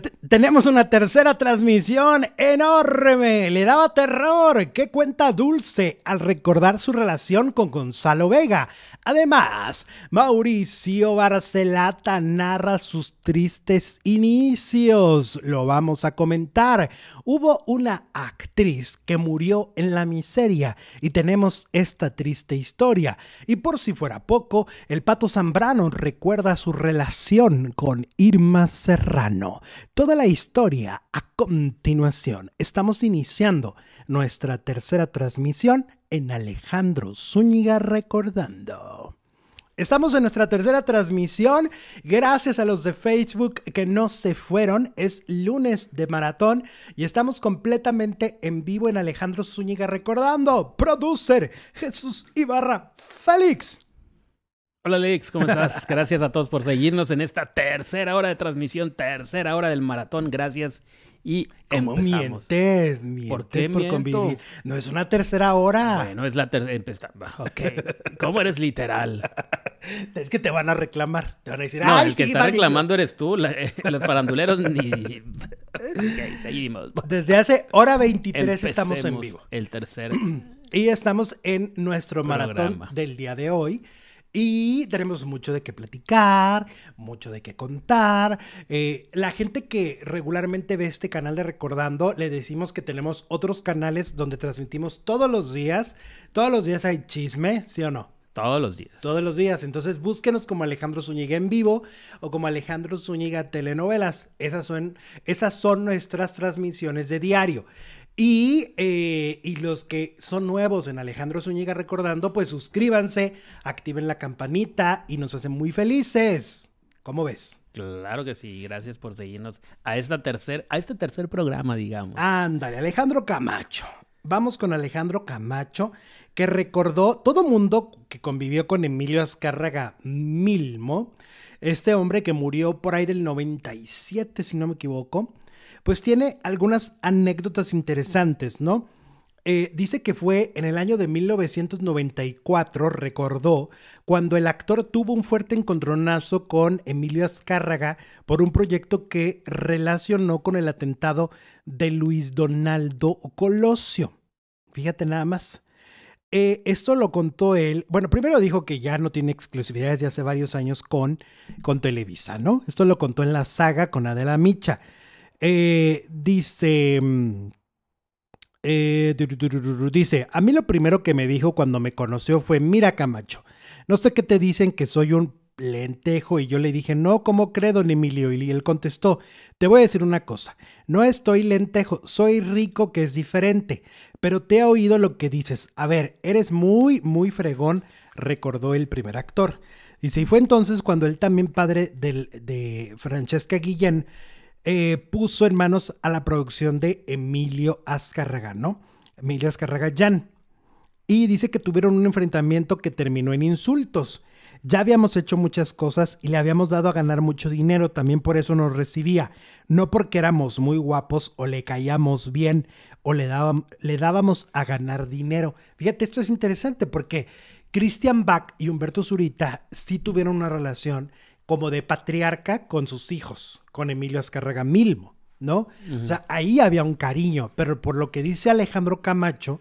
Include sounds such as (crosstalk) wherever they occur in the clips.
tenemos una tercera transmisión enorme. Le daba terror. ¿Qué cuenta Dulce al recordar su relación con Gonzalo Vega? Además, Mauricio Barcelata narra sus tristes inicios. Lo vamos a comentar. Hubo una actriz que murió en la miseria y tenemos esta triste historia. Y por si fuera poco, el Pato Zambrano recuerda su relación con Irma Serrano. Toda la historia a continuación. Estamos iniciando nuestra tercera transmisión en Alejandro Zúñiga Recordando. Estamos en nuestra tercera transmisión. Gracias a los de Facebook que no se fueron. Es lunes de maratón y estamos completamente en vivo en Alejandro Zúñiga recordando. Producer Jesús Ibarra Félix. Hola Alex, ¿cómo estás? (laughs) Gracias a todos por seguirnos en esta tercera hora de transmisión, tercera hora del maratón. Gracias y empezamos. mientes? mientes ¿Por qué por convivir? No es una tercera hora. Bueno, es la tercera. (laughs) Ok. ¿Cómo eres literal? (laughs) Es que te van a reclamar. Te van a decir, no, el que está reclamando eres tú. Eh, los paranduleros ni. ok, seguimos. Desde hace hora 23 estamos en vivo. El tercer. (clears throat) y estamos en nuestro maratón del día de hoy y tenemos mucho de qué platicar, mucho de qué contar. Eh, la gente que regularmente ve este canal de Recordando, le decimos que tenemos otros canales donde transmitimos todos los días. Todos los días hay chisme, ¿sí o no? Todos los días. Todos los días. Entonces búsquenos como Alejandro Zúñiga en vivo o como Alejandro Zúñiga Telenovelas. Esas son, esas son nuestras transmisiones de diario. Eh, y, los que son nuevos en Alejandro Zúñiga recordando, pues suscríbanse, activen la campanita y nos hacen muy felices. ¿Cómo ves? Claro que sí, gracias por seguirnos a, esta tercer, a este tercer programa, digamos. Ándale, Alejandro Camacho. Vamos con Alejandro Camacho, que recordó todo mundo que convivió con Emilio Azcárraga Milmo, este hombre que murió por ahí del 97, si no me equivoco pues tiene algunas anécdotas interesantes, ¿no? Eh, dice que fue en el año de 1994, recordó, cuando el actor tuvo un fuerte encontronazo con Emilio Azcárraga por un proyecto que relacionó con el atentado de Luis Donaldo Colosio. Fíjate nada más. Eh, esto lo contó él. Bueno, primero dijo que ya no tiene exclusividades de hace varios años con, con Televisa, ¿no? Esto lo contó en la saga con Adela Micha. Eh, dice... Mm, eh, dice, a mí lo primero que me dijo cuando me conoció fue, mira Camacho, no sé qué te dicen que soy un lentejo y yo le dije, no, ¿cómo creo don Emilio? Y él contestó, te voy a decir una cosa, no estoy lentejo, soy rico que es diferente, pero te he oído lo que dices, a ver, eres muy, muy fregón, recordó el primer actor. Dice, y fue entonces cuando él también padre del, de Francesca Guillén, eh, puso en manos a la producción de Emilio Azcarraga, ¿no? Emilio Azcarraga Jan. Y dice que tuvieron un enfrentamiento que terminó en insultos. Ya habíamos hecho muchas cosas y le habíamos dado a ganar mucho dinero, también por eso nos recibía. No porque éramos muy guapos o le caíamos bien o le, le dábamos a ganar dinero. Fíjate, esto es interesante porque Christian Bach y Humberto Zurita sí tuvieron una relación como de patriarca con sus hijos, con Emilio Azcárraga Milmo, ¿no? O sea, ahí había un cariño, pero por lo que dice Alejandro Camacho,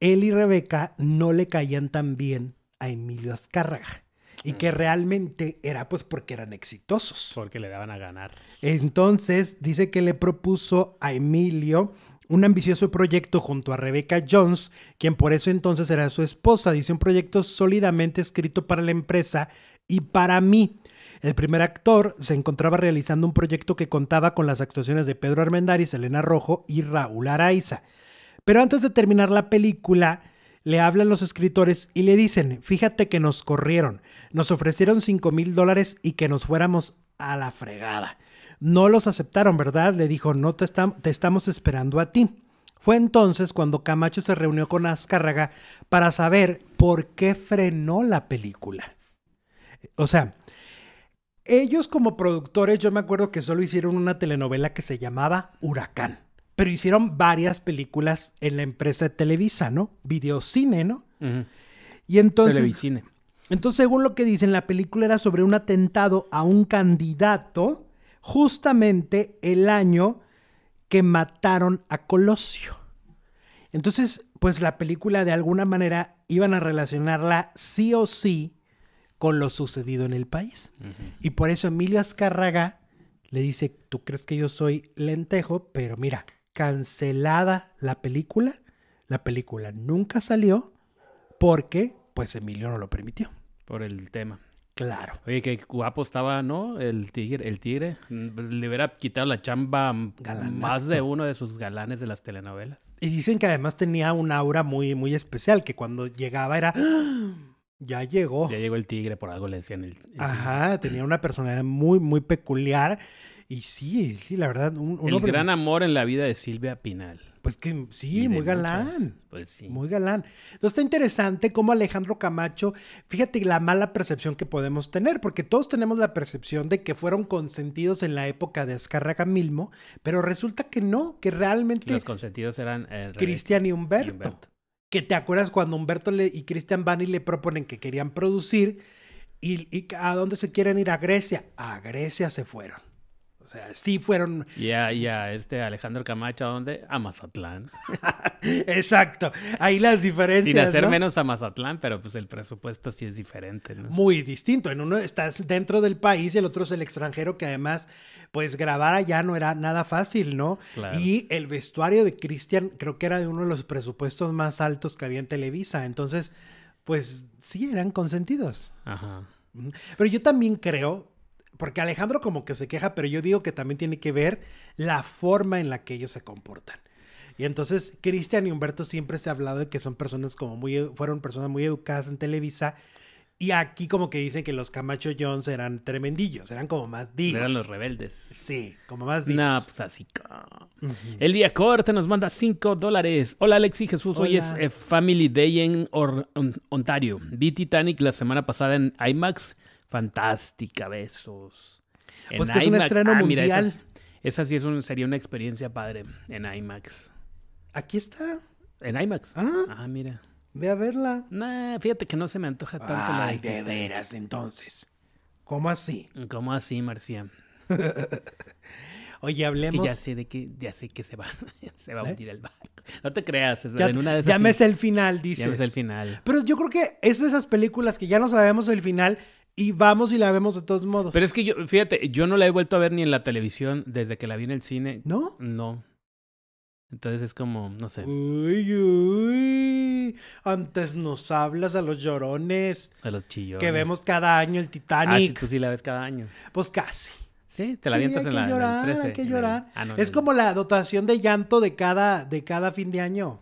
él y Rebeca no le caían tan bien a Emilio Azcárraga. Y que mm. realmente era pues porque eran exitosos. Porque le daban a ganar. Entonces dice que le propuso a Emilio un ambicioso proyecto junto a Rebeca Jones, quien por eso entonces era su esposa. Dice un proyecto sólidamente escrito para la empresa y para mí, el primer actor se encontraba realizando un proyecto que contaba con las actuaciones de Pedro Armendáriz, Elena Rojo y Raúl Araiza. Pero antes de terminar la película, le hablan los escritores y le dicen, fíjate que nos corrieron, nos ofrecieron 5 mil dólares y que nos fuéramos a la fregada. No los aceptaron, ¿verdad? Le dijo, no te, te estamos esperando a ti. Fue entonces cuando Camacho se reunió con Azcárraga para saber por qué frenó la película. O sea, ellos como productores, yo me acuerdo que solo hicieron una telenovela que se llamaba Huracán, pero hicieron varias películas en la empresa de Televisa, ¿no? Videocine, ¿no? Y entonces... Televicine. Entonces, según lo que dicen, la película era sobre un atentado a un candidato justamente el año que mataron a Colosio. Entonces, pues la película de alguna manera iban a relacionarla sí o sí con lo sucedido en el país. Y por eso Emilio Azcárraga le dice, tú crees que yo soy lentejo, pero mira, cancelada la película, la película nunca salió porque pues Emilio no lo permitió. Por el tema. Claro. Oye, que guapo estaba, ¿no? El tigre, el tigre. Mm, le hubiera quitado la chamba más de uno de sus galanes de las telenovelas. Y dicen que además tenía un aura muy, muy especial, que cuando llegaba era ¡Ah! Ya llegó. Ya llegó el tigre, por algo le decían el. Ajá, tenía una personalidad muy, muy peculiar. Y sí, sí, la verdad. Un, el gran amor en la vida de Silvia Pinal. Pues que sí, muy galán. pues sí. Muy galán. Entonces está interesante cómo Alejandro Camacho, fíjate la mala percepción que podemos tener, porque todos tenemos la percepción de que fueron consentidos en la época de Azcárraga Milmo, pero resulta que no, que realmente. Los consentidos eran. Eh, Cristian Y Humberto te acuerdas cuando Humberto y Christian Bani le proponen que querían producir y a dónde se quieren ir a Grecia. A Grecia se fueron. O sea, sí fueron. Ya, ya, este Alejandro Camacho, ¿a dónde? A Mazatlán. (laughs) Exacto. Ahí las diferencias. Sin hacer menos a Mazatlán, pero pues el presupuesto sí es diferente, ¿no? Muy distinto. En uno estás dentro del país y el otro es el extranjero, que además, pues grabar allá no era nada fácil, ¿no? Y el vestuario de Cristian creo que era de uno de los presupuestos más altos que había en Televisa. Entonces, pues sí eran consentidos. Ajá. Pero yo también creo porque Alejandro como que se queja, pero yo digo que también tiene que ver la forma en la que ellos se comportan. Y entonces Cristian y Humberto siempre se ha hablado de que son personas como muy, fueron personas muy educadas en Televisa. Y aquí como que dicen que los Camacho Jones eran tremendillos, eran como más dignos. Eran los rebeldes. Sí, como más dignos. No, pues así. El día corte nos manda cinco dólares. Hola Alexi Jesús, hoy es eh, Family Day en Ontario. Vi Titanic la semana pasada en IMAX Fantástica, besos. Pues es un estreno ah, mundial. esa, sí es sería una experiencia padre en IMAX. Aquí está. En IMAX. Ah, ah mira. Ve a verla. fíjate que no se me antoja tanto. Ay, de veras, entonces. ¿Cómo así? ¿Cómo así, Marcia? (laughs) Oye, hablemos. Es ya sé de que, ya sé que se va, (laughs) se va a ¿Eh? hundir el barco. No te creas, es una de esas es el final, dices. Ya es el final. Pero yo creo que es de esas películas que ya no sabemos el final y vamos y la vemos de todos modos. Pero es que yo, fíjate, yo no la he vuelto a ver ni en la televisión desde que la vi en el cine. ¿No? No. Entonces es como, no sé. Uy, uy. Antes nos hablas a los llorones. A los chillones. Que vemos cada año el Titanic. Ah, sí, tú sí la ves cada año. Pues casi. Sí, te la vientas avientas en la el 13, Hay que llorar. Ah, es como la dotación de llanto de cada, de cada fin de año.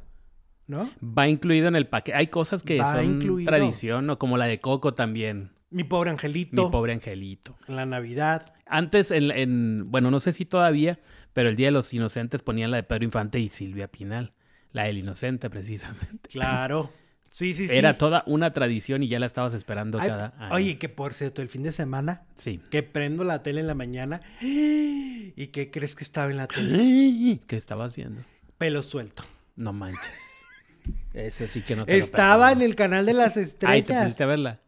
¿No? Va incluido en el paquete. Hay cosas que son tradición, o como la de Coco también. Mi pobre angelito. Mi pobre angelito. En la Navidad. Antes, en, bueno, no sé si todavía, pero el Día de los Inocentes ponían la de Pedro Infante y Silvia Pinal, la del Inocente precisamente. Claro. Sí, (laughs) sí, sí. Era toda una tradición y ya la estabas esperando cada año. Oye, que por cierto, el fin de semana, sí. que prendo la tele en la mañana (gasps) y qué crees que estaba en la tele. (gasps) ¿Qué estabas viendo? Pelo suelto. No manches. (laughs) Eso sí que no te Estaba en el canal de las estrellas. Ahí te pusiste a verla.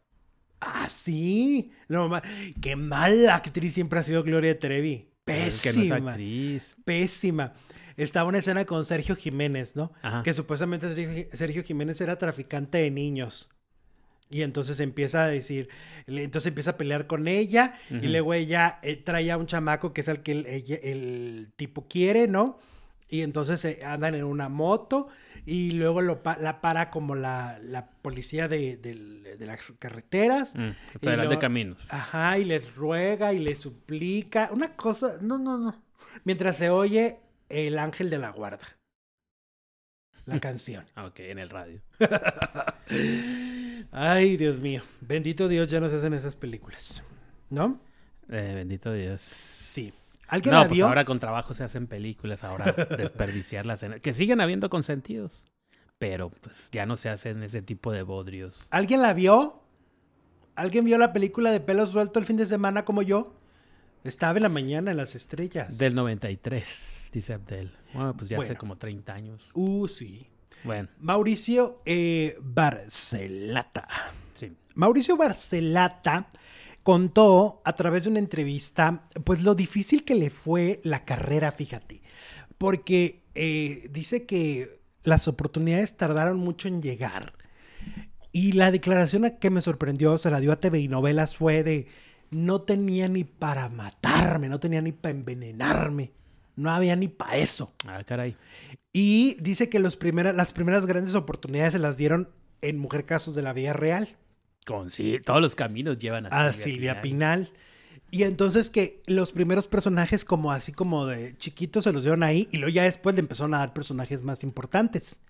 Así, ah, sí. No, qué mala actriz siempre ha sido Gloria Trevi. Pésima. Pésima. Estaba una escena con Sergio Jiménez, ¿no? Que supuestamente Sergio Jiménez era traficante de niños. Y entonces empieza a decir, entonces empieza a pelear con ella y luego ella eh, trae a un chamaco que es el que el, tipo quiere, ¿no? Y entonces eh, andan en una moto y luego lo la para como la, la policía de, las carreteras. Mm, de caminos. Ajá, y les ruega y les suplica. Una cosa, no, no, no. Mientras se oye el ángel de la guarda. La (laughs) canción. Ah, ok, en el radio. (laughs) Ay, Dios mío. Bendito Dios, ya nos hacen esas películas. ¿No? Eh, bendito Dios. Sí. ¿Alguien no, pues ahora con trabajo se hacen películas, ahora (laughs) desperdiciarlas. En... Que siguen habiendo consentidos, pero pues ya no se hacen ese tipo de bodrios. ¿Alguien la vio? ¿Alguien vio la película de pelos suelto el fin de semana como yo? Estaba en la mañana en las estrellas. Del 93, dice Abdel. Bueno, pues ya hace como 30 años. Uh, sí. Bueno. Mauricio eh, Barcelata. Sí. Mauricio Barcelata contó a través de una entrevista, pues lo difícil que le fue la carrera, fíjate, porque eh, dice que las oportunidades tardaron mucho en llegar. Y la declaración que me sorprendió, se la dio a TV y Novelas, fue de, no tenía ni para matarme, no tenía ni para envenenarme, no había ni para eso. Ah, caray. Y dice que las primeras grandes oportunidades se las dieron en Mujer Casos de la Vida Real. Con, sí, todos los caminos llevan a, ah, Silvia, Pinal. Y entonces que los primeros personajes como así como de chiquitos se los dieron ahí y luego ya después le empezaron a dar personajes más importantes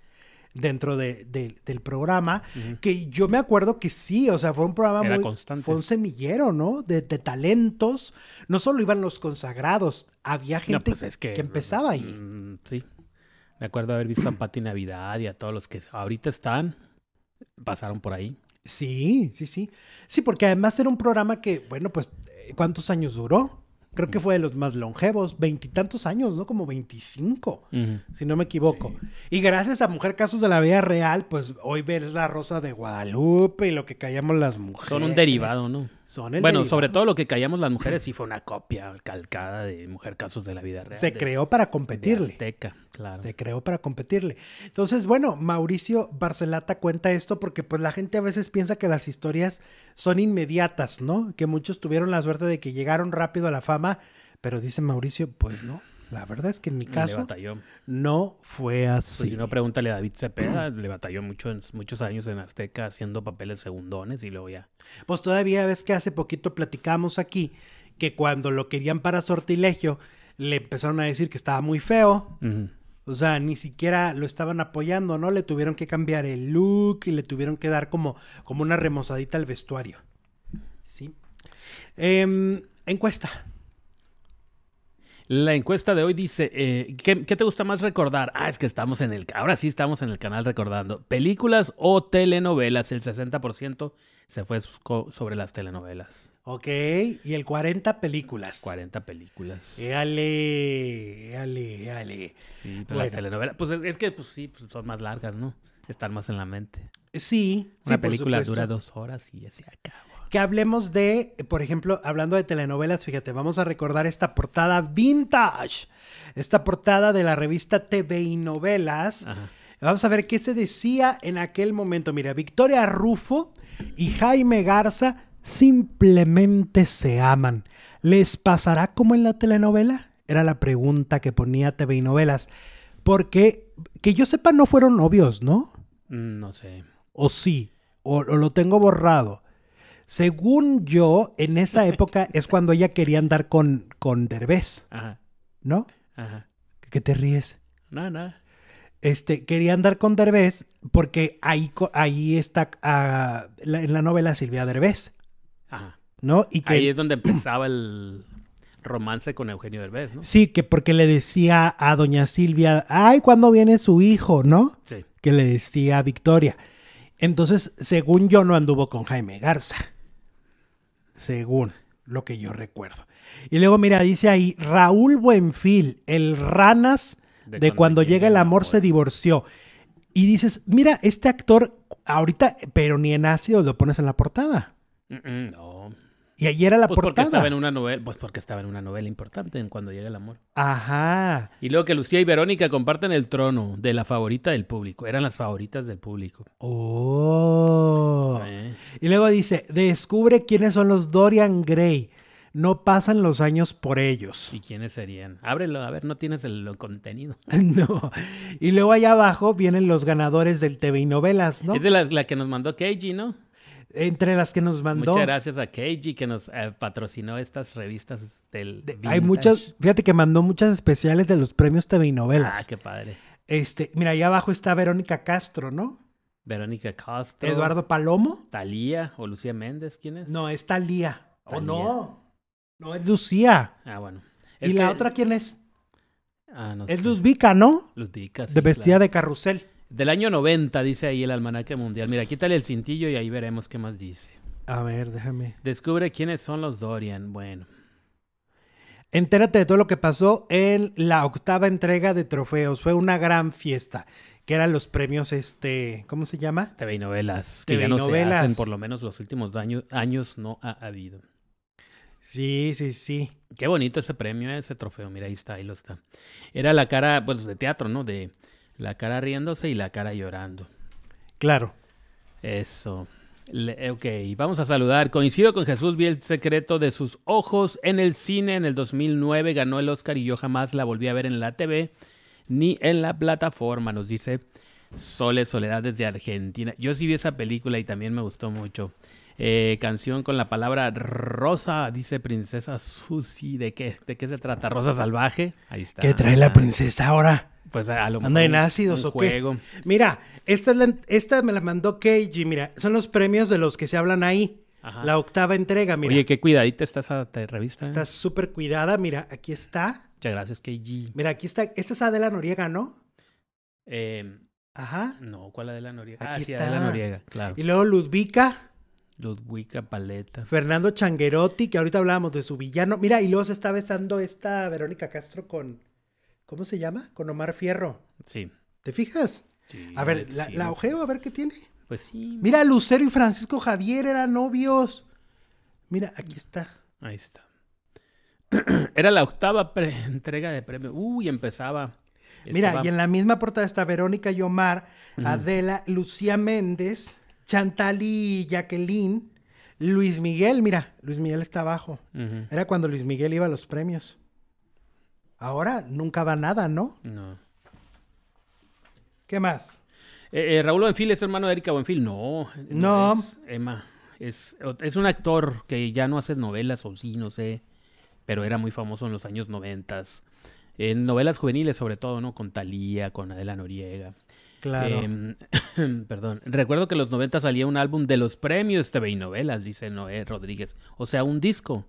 dentro del programa, que yo me acuerdo que sí, o sea, fue un programa muy... Constante. Fue un semillero, ¿no? De, talentos. No solo iban los consagrados, había gente pues, que, empezaba ahí. Mm, sí. Me acuerdo haber visto a Pati Navidad y a todos los que ahorita están, pasaron por ahí. Sí, sí, sí. Sí, porque además era un programa que, bueno, pues, eh, ¿cuántos años duró? Creo que fue de los más longevos, veintitantos años, ¿no? Como veinticinco, si no me equivoco. Y gracias a Mujer Casos de la Vida Real, pues hoy ves la Rosa de Guadalupe y lo que callamos las mujeres. Son un derivado, ¿no? bueno, sobre todo lo que callamos las mujeres sí fue una copia calcada de Mujer Casos de la Vida Real. Se creó para competirle. Azteca, Se creó para competirle. Entonces, bueno, Mauricio Barcelata cuenta esto porque pues la gente a veces piensa que las historias son inmediatas, ¿no? Que muchos tuvieron la suerte de que llegaron rápido a la fama, pero dice Mauricio, pues no. La verdad es que en mi caso no fue pues, así. si no, pregúntale a David Cepeda, le batalló muchos, muchos años en Azteca haciendo papeles segundones y luego ya. Pues todavía ves que hace poquito platicamos aquí que cuando lo querían para sortilegio, le empezaron a decir que estaba muy feo. O sea, ni siquiera lo estaban apoyando, ¿no? Le tuvieron que cambiar el look y le tuvieron que dar como, como una remozadita al vestuario. Sí. Em, encuesta. La encuesta de hoy dice, eh, ¿qué, te gusta más recordar? Ah, es que estamos en el, ahora sí estamos en el canal recordando. Películas o telenovelas, el 60% se fue sobre las telenovelas. Ok, y el 40 películas. 40 películas. Éale, éale, éale. Sí, pero las telenovelas, pues es, que pues sí, pues son más largas, ¿no? Están más en la mente. Sí. Una película dura dos horas y ya se acabó. Que hablemos de, por ejemplo, hablando de telenovelas, fíjate, vamos a recordar esta portada vintage, esta portada de la revista TV y Novelas. Vamos a ver qué se decía en aquel momento. Mira, Victoria Rufo y Jaime Garza simplemente se aman. ¿Les pasará como en la telenovela? Era la pregunta que ponía TV y Novelas. Porque, que yo sepa, no fueron novios, ¿no? Mm, no sé. O sí, o lo tengo borrado. Según yo, en esa (laughs) época es cuando ella quería andar con, con Derbez. ¿No? Ajá. ¿Qué te ríes? No, no. Este, quería andar con Derbez porque ahí, ahí está ah, en la novela Silvia Derbez. ¿No? Y ahí es donde empezaba el romance con Eugenio Derbez, ¿no? Sí, que porque le decía a doña Silvia, ay, ¿cuándo viene su hijo, no? Que le decía Victoria. Entonces, según yo, no anduvo con Jaime Garza según lo que yo recuerdo. Y luego, mira, dice ahí, Raúl Buenfil, el ranas de, cuando, llega el amor, se divorció. Y dices, mira, este actor ahorita, pero ni en ácido lo pones en la portada. no. Y ayer era la pues Porque estaba en una novela, pues porque estaba en una novela importante en Cuando llega el amor. Ajá. Y luego que Lucía y Verónica comparten el trono de la favorita del público. Eran las favoritas del público. Oh. Eh. Y luego dice, descubre quiénes son los Dorian Gray. No pasan los años por ellos. ¿Y quiénes serían? Ábrelo, a ver, no tienes el, contenido. (laughs) no. Y luego allá abajo vienen los ganadores del TV y novelas, ¿no? Es de la, la que nos mandó Keiji, ¿no? Entre las que nos mandó. Muchas gracias a Keiji que nos eh, patrocinó estas revistas del. hay muchas. Fíjate que mandó muchas especiales de los premios TV y novelas. Ah, qué padre. Este, mira, ahí abajo está Verónica Castro, ¿no? Verónica Castro. Eduardo Palomo. Talía o Lucía Méndez, ¿quién es? No, es Talía. ¿O oh, no? No, es Lucía. Ah, bueno. ¿Y la otra quién es? Ah, no es Luzbica, ¿no? Luzvica, sí. De vestida de carrusel. Del año 90, dice ahí el almanaque mundial. Mira, quítale el cintillo y ahí veremos qué más dice. A ver, déjame. Descubre quiénes son los Dorian. Bueno. Entérate de todo lo que pasó en la octava entrega de trofeos. Fue una gran fiesta, que eran los premios, este, ¿cómo se llama? TV y novelas. TV por lo menos los últimos años, años no ha habido. Sí, sí, sí. Qué bonito ese premio, ese trofeo. Mira, ahí está, ahí lo está. Era la cara, pues, de teatro, ¿no? De, la cara riéndose y la cara llorando. Claro. Eso. ok, vamos a saludar. Coincido con Jesús, vi el secreto de sus ojos en el cine en el 2009, ganó el Oscar y yo jamás la volví a ver en la TV ni en la plataforma, nos dice Sole Soledad desde Argentina. Yo sí vi esa película y también me gustó mucho. Eh, canción con la palabra rosa, dice Princesa Susi. ¿De qué, ¿De qué se trata? ¿Rosa salvaje? Ahí está. ¿Qué trae la princesa ahora? Pues a lo ¿Anda en ácidos o qué? Mira, esta, es la, esta me la mandó Keiji. Mira, son los premios de los que se hablan ahí. La octava entrega, mira. Oye, qué cuidadita está esa revista. Está ¿eh? súper cuidada, mira, aquí está. Muchas gracias, KG. Mira, aquí está. Esta es Adela Noriega, ¿no? Em, Ajá. No, ¿cuál Adela Noriega? Ah, aquí está. Adela Noriega, claro. Y luego Ludvica. Ludwig Paleta. Fernando Changuerotti, que ahorita hablábamos de su villano. Mira, y luego se está besando esta Verónica Castro con. ¿Cómo se llama? Con Omar Fierro. Sí. ¿Te fijas? Sí, a ver, la, ojeo, a ver qué tiene. Pues sí. Mira, Lucero y Francisco Javier eran novios. Mira, aquí está. Ahí está. (clears throat) Era la octava entrega de premio. Uy, empezaba. Mira, y en la misma portada está Verónica y Omar, Adela, Lucía Méndez. Chantal y Jacqueline. Luis Miguel, mira, Luis Miguel está abajo. Era cuando Luis Miguel iba a los premios. Ahora nunca va nada, ¿no? No. ¿Qué más? Eh, eh, Raúl Buenfil es hermano de Erika Buenfil. No. No. Es Emma. Es, un actor que ya no hace novelas o sí, no sé. Pero era muy famoso en los años noventas. En novelas juveniles, sobre todo, ¿no? Con Talía, con Adela Noriega. Claro. Em, (clears throat) perdón. Recuerdo que en los 90 salía un álbum de los premios TV y novelas, dice Noé Rodríguez. O sea, un disco.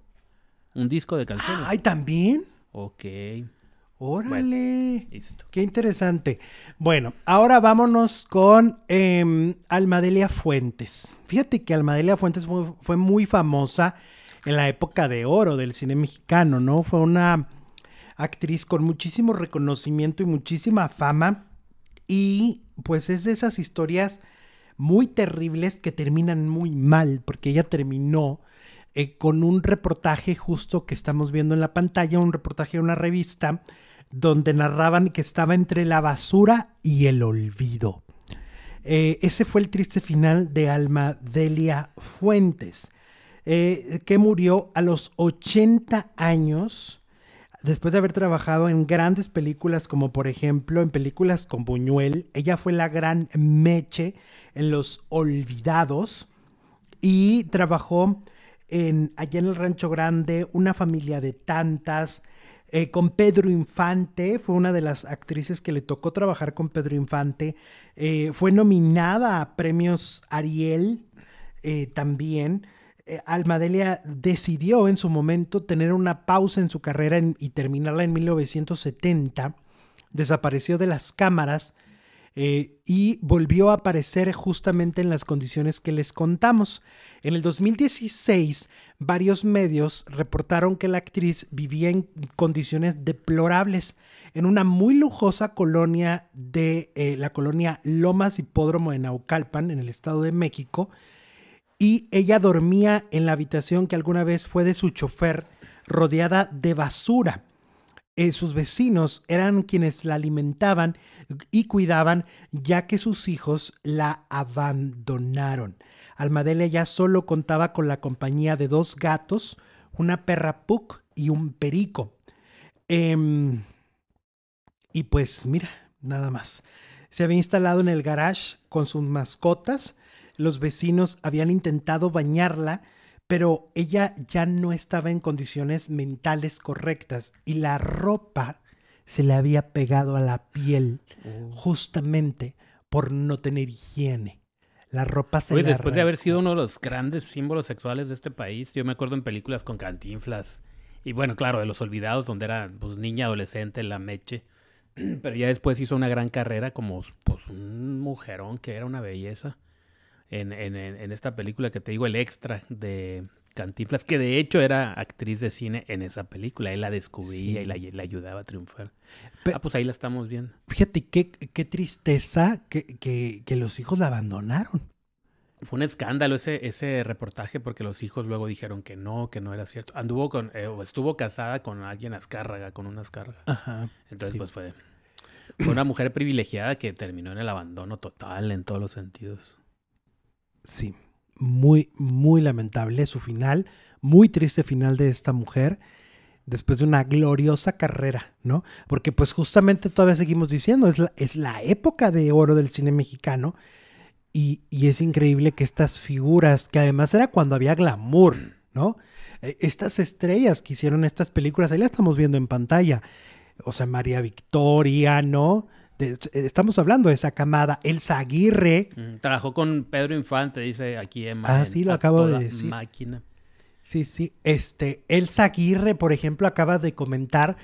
Un disco de canciones. ¡Ay, también! Ok. Órale. Qué interesante. Bueno, ahora vámonos con em, Almadelia Fuentes. Fíjate que Almadelia Fuentes fue, fue, muy famosa en la época de oro del cine mexicano, ¿no? Fue una actriz con muchísimo reconocimiento y muchísima fama. Y pues es de esas historias muy terribles que terminan muy mal, porque ella terminó eh, con un reportaje justo que estamos viendo en la pantalla, un reportaje de una revista, donde narraban que estaba entre la basura y el olvido. Eh, ese fue el triste final de Alma Delia Fuentes, eh, que murió a los 80 años Después de haber trabajado en grandes películas, como por ejemplo en películas con Buñuel, ella fue la gran Meche en Los Olvidados y trabajó en, allá en el Rancho Grande, Una familia de tantas, eh, con Pedro Infante, fue una de las actrices que le tocó trabajar con Pedro Infante, eh, fue nominada a premios Ariel eh, también. Eh, Almadelia decidió en su momento tener una pausa en su carrera y terminarla en 1970. Desapareció de las cámaras eh, y volvió a aparecer justamente en las condiciones que les contamos. En el 2016, varios medios reportaron que la actriz vivía en condiciones deplorables en una muy lujosa colonia de eh, la colonia Lomas Hipódromo en Naucalpan, en el Estado de México y ella dormía en la habitación que alguna vez fue de su chofer, rodeada de basura. Eh, sus vecinos eran quienes la alimentaban y cuidaban, ya que sus hijos la abandonaron. Almadelia ya solo contaba con la compañía de dos gatos, una perra Puck y un perico. Em, y pues mira, nada más. Se había instalado en el garage con sus mascotas los vecinos habían intentado bañarla, pero ella ya no estaba en condiciones mentales correctas y la ropa se le había pegado a la piel oh. justamente por no tener higiene. La ropa se Oye, después de haber sido uno de los grandes símbolos sexuales de este país, yo me acuerdo en películas con cantinflas y bueno, claro, de los olvidados donde era pues niña adolescente la Meche, (clears throat) pero ya después hizo una gran carrera como pues un mujerón que era una belleza en, en, esta película que te digo, el extra de Cantinflas, que de hecho era actriz de cine en esa película. Él la descubría y la, ayudaba a triunfar. ah, pues ahí la estamos viendo. Fíjate, qué, tristeza que, que, los hijos la abandonaron. Fue un escándalo ese, ese reportaje porque los hijos luego dijeron que no, que no era cierto. Anduvo con, eh, o estuvo casada con alguien azcárraga, con una azcárraga. Entonces, pues fue, fue una mujer privilegiada que terminó en el abandono total en todos los sentidos. Sí, muy, muy lamentable su final, muy triste final de esta mujer después de una gloriosa carrera, ¿no? Porque pues justamente todavía seguimos diciendo, es la, época de oro del cine mexicano y, y, es increíble que estas figuras, que además era cuando había glamour, ¿no? E, estas estrellas que hicieron estas películas, ahí las estamos viendo en pantalla, o sea, María Victoria, ¿no? Eh, estamos hablando de esa camada. Elsa Aguirre. trabajó con Pedro Infante, dice aquí Emma. Ah, sí, lo acabo de decir. Máquina. Sí, sí. Este, el Aguirre, por ejemplo, acaba de comentar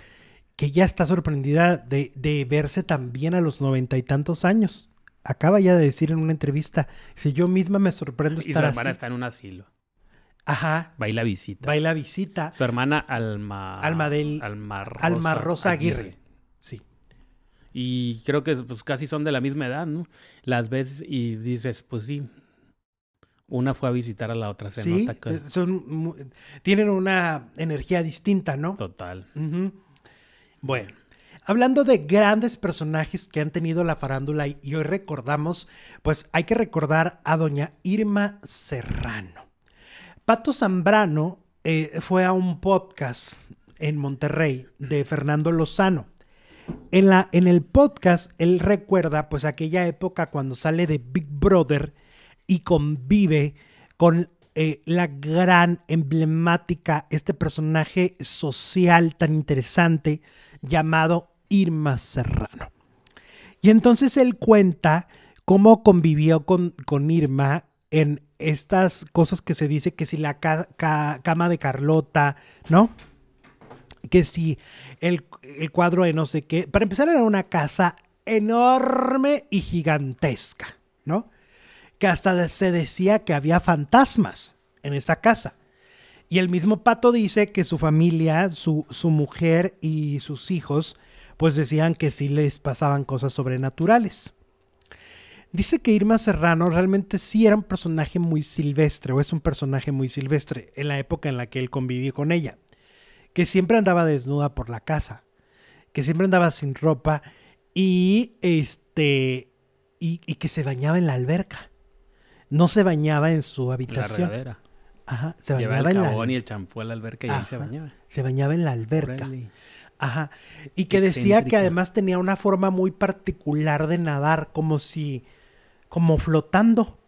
que ya está sorprendida de, verse también a los noventa y tantos años. Acaba ya de decir en una entrevista, si yo misma me sorprendo estar Y su hermana está en un asilo. Ajá. Baila visita. Baila visita. Su hermana Alma. Alma del. Alma Rosa, Aguirre y creo que pues casi son de la misma edad, ¿no? Las ves y dices, pues sí, una fue a visitar a la otra. sí, son, tienen una energía distinta, ¿no? Total. Bueno, hablando de grandes personajes que han tenido la farándula y hoy recordamos, pues hay que recordar a doña Irma Serrano. Pato Zambrano eh, fue a un podcast en Monterrey de Fernando Lozano en, la, en el podcast, él recuerda pues aquella época cuando sale de Big Brother y convive con eh, la gran emblemática, este personaje social tan interesante llamado Irma Serrano. Y entonces él cuenta cómo convivió con, con Irma en estas cosas que se dice que si la cama de Carlota, ¿no? que si el, cuadro de no sé qué, para empezar era una casa enorme y gigantesca, ¿no? Que hasta se decía que había fantasmas en esa casa. Y el mismo Pato dice que su familia, su, su mujer y sus hijos, pues decían que sí les pasaban cosas sobrenaturales. Dice que Irma Serrano realmente sí era un personaje muy silvestre, o es un personaje muy silvestre, en la época en la que él convivió con ella que siempre andaba desnuda por la casa, que siempre andaba sin ropa y este y, que se bañaba en la alberca. No se bañaba en su habitación. La Ajá, se bañaba el en la... y el champú a la alberca y se bañaba. Se bañaba en la alberca. Ajá. Y que decía que además tenía una forma muy particular de nadar, como si como flotando.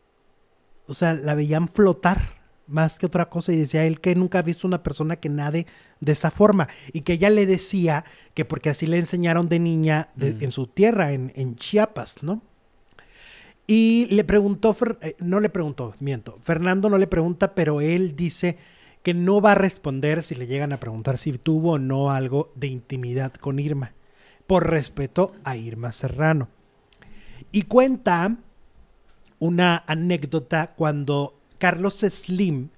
O sea, la veían flotar más que otra cosa y decía él que nunca ha visto una persona que nade de esa forma y que ella le decía que porque así le enseñaron de niña mm. en su tierra, en, Chiapas, ¿no? Y le preguntó, eh, no le preguntó, miento, Fernando no le pregunta, pero él dice que no va a responder si le llegan a preguntar si tuvo o no algo de intimidad con Irma, por respeto a Irma Serrano. Y cuenta una anécdota cuando Carlos Slim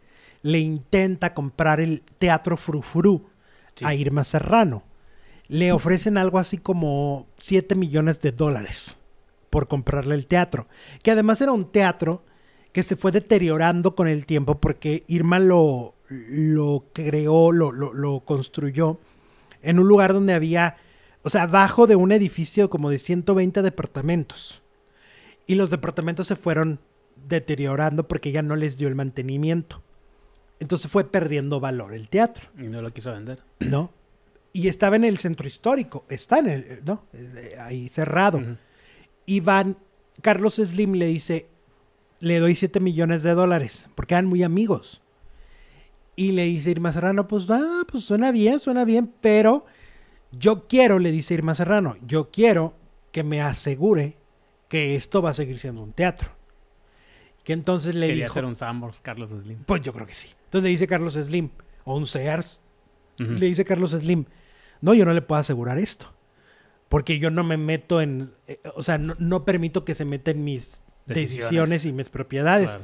le intenta comprar el Teatro Frufru a Irma Serrano. Le ofrecen algo así como 7 millones de dólares por comprarle el teatro, que además era un teatro que se fue deteriorando con el tiempo porque Irma lo, lo creó, lo, lo construyó en un lugar donde había, o sea, abajo de un edificio como de 120 departamentos. Y los departamentos se fueron deteriorando porque ya no les dio el mantenimiento. Entonces fue perdiendo valor el teatro. Y no lo quiso vender. No. Y estaba en el centro histórico, está en el, ¿no? Ahí cerrado. Iván Y van, Carlos Slim le dice, le doy 7 millones de dólares, porque eran muy amigos. Y le dice Irma Serrano, pues, ah, pues suena bien, suena bien, pero yo quiero, le dice Irma Serrano, yo quiero que me asegure que esto va a seguir siendo un teatro. Que entonces le dijo... ser un Sambors, Carlos Slim. Pues yo creo que sí. Entonces le dice Carlos Slim, o un Sears. Le dice Carlos Slim, no, yo no le puedo asegurar esto. Porque yo no me meto en... Eh, o sea, no, permito que se meta en mis decisiones, y mis propiedades.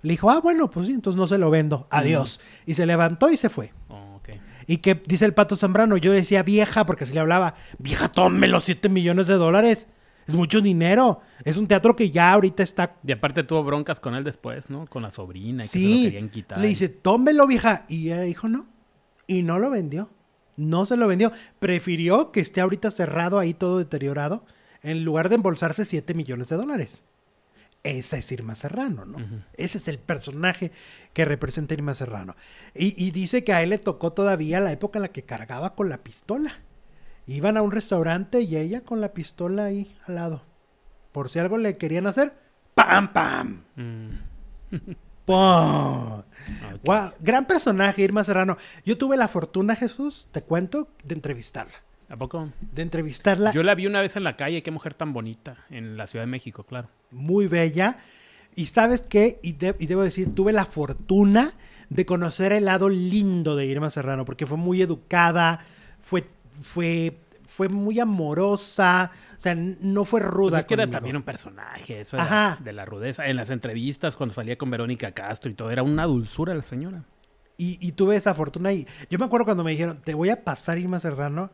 Le dijo, ah, bueno, pues sí, entonces no se lo vendo. Adiós. Y se levantó y se fue. Oh, y que dice el pato Zambrano, yo decía vieja, porque así le hablaba, vieja, tome los 7 millones de dólares es mucho dinero. Es un teatro que ya ahorita está. Y aparte tuvo broncas con él después, ¿no? Con la sobrina y sí, que se lo querían quitar. Le dice, tómelo, vieja. Y ella dijo no. Y no lo vendió. No se lo vendió. Prefirió que esté ahorita cerrado ahí todo deteriorado en lugar de embolsarse 7 millones de dólares. Esa es Irma Serrano, ¿no? Ese es el personaje que representa Irma Serrano. Y, y dice que a él le tocó todavía la época en la que cargaba con la pistola Iban a un restaurante y ella con la pistola ahí al lado. Por si algo le querían hacer, ¡pam, pam! Mm. (laughs) Gran personaje, Irma Serrano. Yo tuve la fortuna, Jesús, te cuento, de entrevistarla. ¿A poco? De entrevistarla. Yo la vi una vez en la calle, qué mujer tan bonita, en la Ciudad de México, claro. Muy bella. Y sabes qué, y debo decir, tuve la fortuna de conocer el lado lindo de Irma Serrano, porque fue muy educada, fue fue fue muy amorosa, o sea, no fue pues ruda. Pues que era también un personaje, eso de la rudeza. En las entrevistas, cuando salía con Verónica Castro y todo, era una dulzura la señora. Y, tuve esa fortuna y yo me acuerdo cuando me dijeron, te voy a pasar Irma Serrano.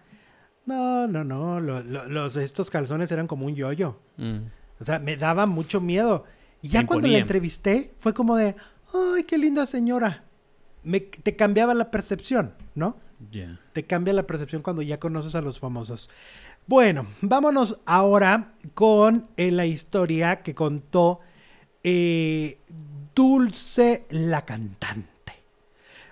No, no, no, los, estos calzones eran como un yoyo. Mm. O sea, me daba mucho miedo. Y ya cuando la entrevisté, fue como de, ay, qué linda señora. Me, te cambiaba la percepción, ¿no? Te cambia la percepción cuando ya conoces a los famosos. Bueno, vámonos ahora con eh, la historia que contó eh, Dulce la cantante.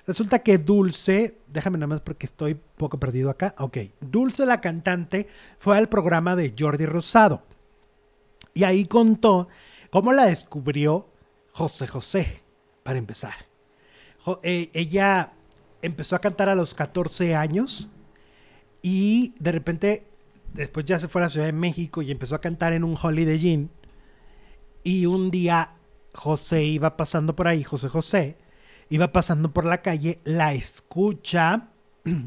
Resulta que Dulce, déjame nada más porque estoy poco perdido acá. Ok, Dulce la cantante fue al programa de Jordi Rosado y ahí contó cómo la descubrió José José, para empezar. Eh, ella empezó a cantar a los 14 años y de repente después ya se fue a la Ciudad de México y empezó a cantar en un Holiday Inn y un día José iba pasando por ahí, José José, iba pasando por la calle, la escucha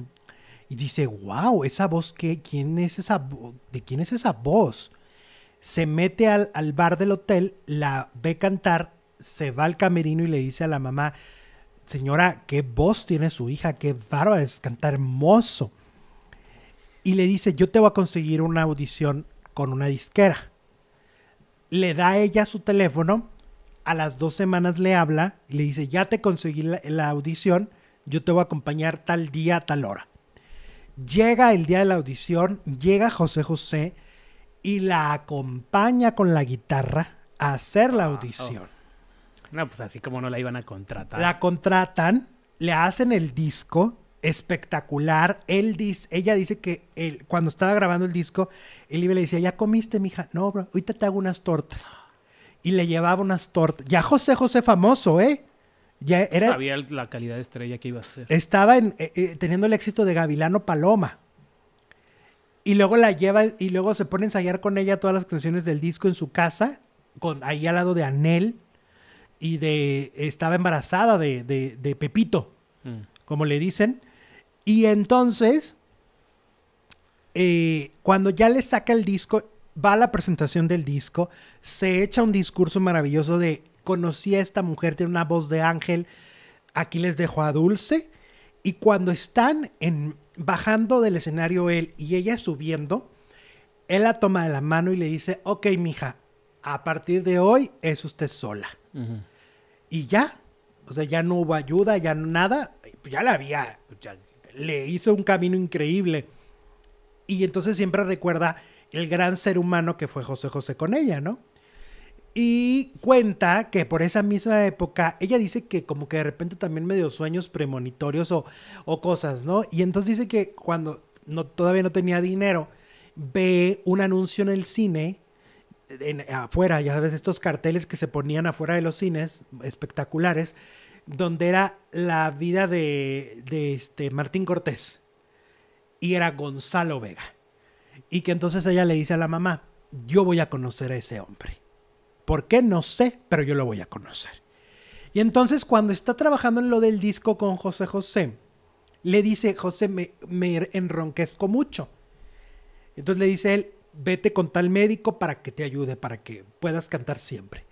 (clears throat) y dice, wow, esa voz, ¿Quién es esa ¿de quién es esa voz? Se mete al, al bar del hotel, la ve cantar, se va al camerino y le dice a la mamá, señora, qué voz tiene su hija, qué barba es, cantar hermoso. Y le dice, yo te voy a conseguir una audición con una disquera. Le da ella su teléfono, a las dos semanas le habla y le dice, ya te conseguí la, la audición, yo te voy a acompañar tal día, tal hora. Llega el día de la audición, llega José José y la acompaña con la guitarra a hacer la audición. No, pues así como no la iban a contratar. La contratan, le hacen el disco espectacular. Él ella dice que cuando estaba grabando el disco, el le decía, ¿ya comiste, mija? No, bro, ahorita te hago unas tortas. Y le llevaba unas tortas. Ya José José famoso, ¿eh? Ya era... Sabía la calidad de estrella que iba a ser. Estaba en, eh, eh, teniendo el éxito de Gavilano Paloma. Y luego la lleva y luego se pone a ensayar con ella todas las canciones del disco en su casa, con, ahí al lado de Anel y de estaba embarazada de, Pepito, mm. como le dicen. Y entonces, eh, cuando ya le saca el disco, va a la presentación del disco, se echa un discurso maravilloso de conocí a esta mujer, tiene una voz de ángel, aquí les dejo a Dulce. Y cuando están en, bajando del escenario él y ella subiendo, él la toma de la mano y le dice, ok, mija, a partir de hoy es usted sola. Y ya, o sea, ya no hubo ayuda, ya nada, ya la había, pues le hizo un camino increíble. Y entonces siempre recuerda el gran ser humano que fue José José con ella, ¿no? Y cuenta que por esa misma época, ella dice que como que de repente también me dio sueños premonitorios o, o cosas, ¿no? Y entonces dice que cuando no, todavía no tenía dinero, ve un anuncio en el cine afuera, ya sabes, estos carteles que se ponían afuera de los cines espectaculares, donde era la vida de, este Martín Cortés y era Gonzalo Vega. Y que entonces ella le dice a la mamá, yo voy a conocer a ese hombre. ¿Por qué? No sé, pero yo lo voy a conocer. Y entonces cuando está trabajando en lo del disco con José José, le dice, José, me enronquezco mucho. Entonces le dice él, vete con tal médico para que te ayude, para que puedas cantar siempre.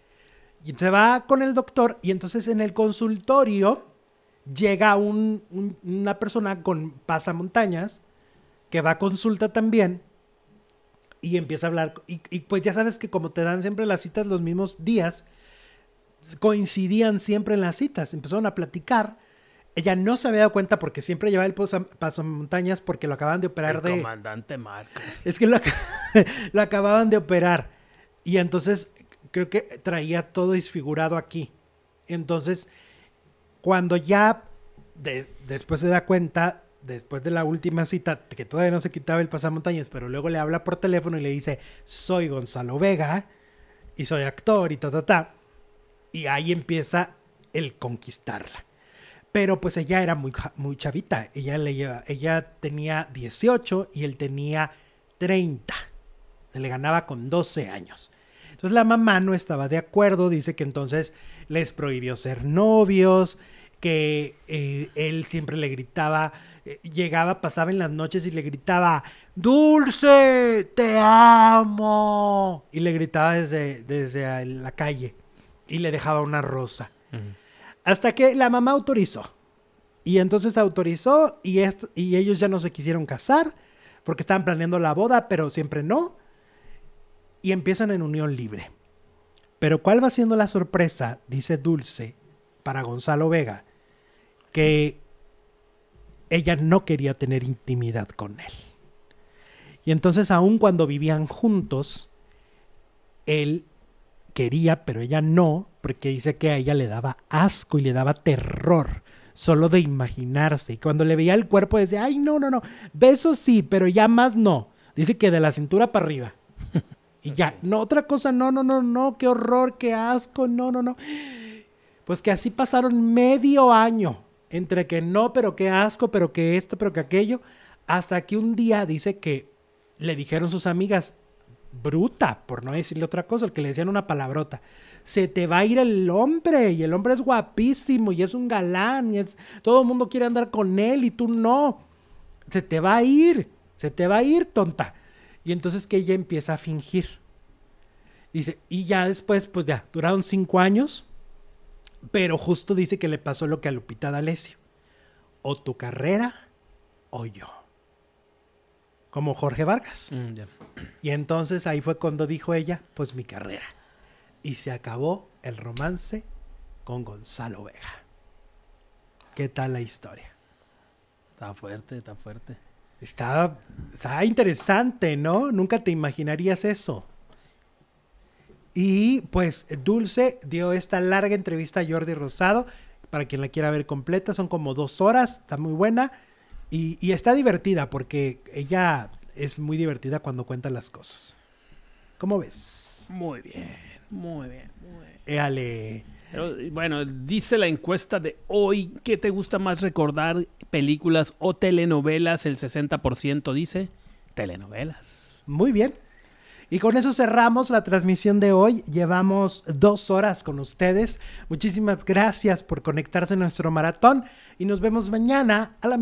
Y se va con el doctor y entonces en el consultorio llega una persona con pasamontañas que va a consulta también y empieza a hablar. Y, y, pues ya sabes que como te dan siempre las citas los mismos días, coincidían siempre en las citas, empezaron a platicar ella no se había dado cuenta porque siempre llevaba el pasamontañas porque lo acababan de operar el de. Comandante Marco. Es que (laughs) lo, acababan de operar. Y entonces creo que traía todo disfigurado aquí. Entonces, cuando ya después se da cuenta, después de la última cita, que todavía no se quitaba el pasamontañas, pero luego le habla por teléfono y le dice: Soy Gonzalo Vega y soy actor y ta, ta, ta. Y ahí empieza el conquistarla pero pues ella era muy, muy chavita, ella, le, ella tenía 18 y él tenía 30, le ganaba con 12 años. Entonces la mamá no estaba de acuerdo, dice que entonces les prohibió ser novios, que eh, él siempre le gritaba, eh, llegaba, pasaba en las noches y le gritaba, Dulce, te amo. Y le gritaba desde, desde la calle y le dejaba una rosa. Hasta que la mamá autorizó. Y entonces autorizó y, y ellos ya no se quisieron casar porque estaban planeando la boda, pero siempre no. Y empiezan en unión libre. Pero ¿cuál va siendo la sorpresa? Dice Dulce para Gonzalo Vega, que ella no quería tener intimidad con él. Y entonces aun cuando vivían juntos, él quería, pero ella no, porque dice que a ella le daba asco y le daba terror solo de imaginarse. Y cuando le veía el cuerpo decía, ay, no, no, no, besos sí, pero ya más no. Dice que de la cintura para arriba. Y ya, no, otra cosa, no, no, no, no, qué horror, qué asco, no, no, no. Pues que así pasaron medio año entre que no, pero qué asco, pero que esto, pero que aquello, hasta que un día dice que le dijeron sus amigas, bruta, por no decirle otra cosa, el que le decían una palabrota. Se te va a ir el hombre y el hombre es guapísimo y es un galán y es todo el mundo quiere andar con él y tú no. Se te va a ir, se te va a ir, tonta. Y entonces que ella empieza a fingir. Dice, y ya después, pues ya, duraron cinco años, pero justo dice que le pasó lo que a Lupita D'Alessio. O tu carrera o yo como Jorge Vargas. Mm, y entonces ahí fue cuando dijo ella, pues mi carrera. Y se acabó el romance con Gonzalo Vega. ¿Qué tal la historia? Está fuerte, está fuerte. Está, está interesante, ¿no? Nunca te imaginarías eso. Y pues Dulce dio esta larga entrevista a Jordi Rosado. Para quien la quiera ver completa, son como dos horas, está muy buena. Y, está divertida porque ella es muy divertida cuando cuenta las cosas. ¿Cómo ves? Muy bien, muy bien, Éale. bueno, dice la encuesta de hoy, ¿qué te gusta más recordar? Películas o telenovelas, el 60% dice telenovelas. Muy bien. Y con eso cerramos la transmisión de hoy. Llevamos dos horas con ustedes. Muchísimas gracias por conectarse a nuestro maratón y nos vemos mañana a la